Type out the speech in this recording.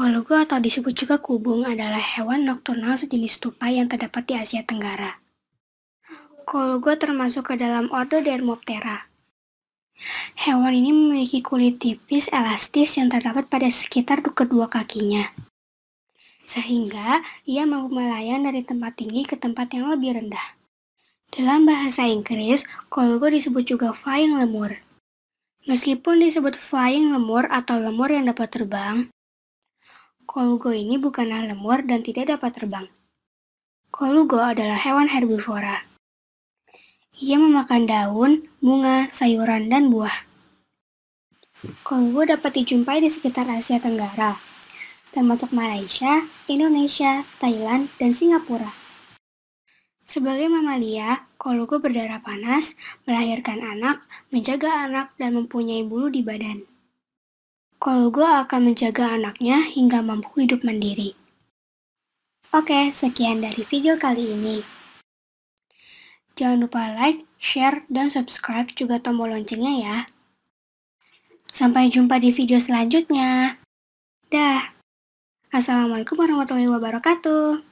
Kolugo atau disebut juga kubung adalah hewan nokturnal sejenis tupai yang terdapat di Asia Tenggara. Kolugo termasuk ke dalam ordo Dermoptera. Hewan ini memiliki kulit tipis elastis yang terdapat pada sekitar kedua kakinya. Sehingga ia mampu melayang dari tempat tinggi ke tempat yang lebih rendah. Dalam bahasa Inggris, Kolugo disebut juga flying lemur. Meskipun disebut flying lemur atau lemur yang dapat terbang, Kolugo ini bukanlah lemur dan tidak dapat terbang. Kolugo adalah hewan herbivora. Ia memakan daun, bunga, sayuran, dan buah. Kolugo dapat dijumpai di sekitar Asia Tenggara, termasuk Malaysia, Indonesia, Thailand, dan Singapura. Sebagai mamalia, kolugo berdarah panas, melahirkan anak, menjaga anak, dan mempunyai bulu di badan. Kolgo akan menjaga anaknya hingga mampu hidup mandiri. Oke, sekian dari video kali ini. Jangan lupa like, share, dan subscribe juga tombol loncengnya ya. Sampai jumpa di video selanjutnya. Dah. Assalamualaikum warahmatullahi wabarakatuh.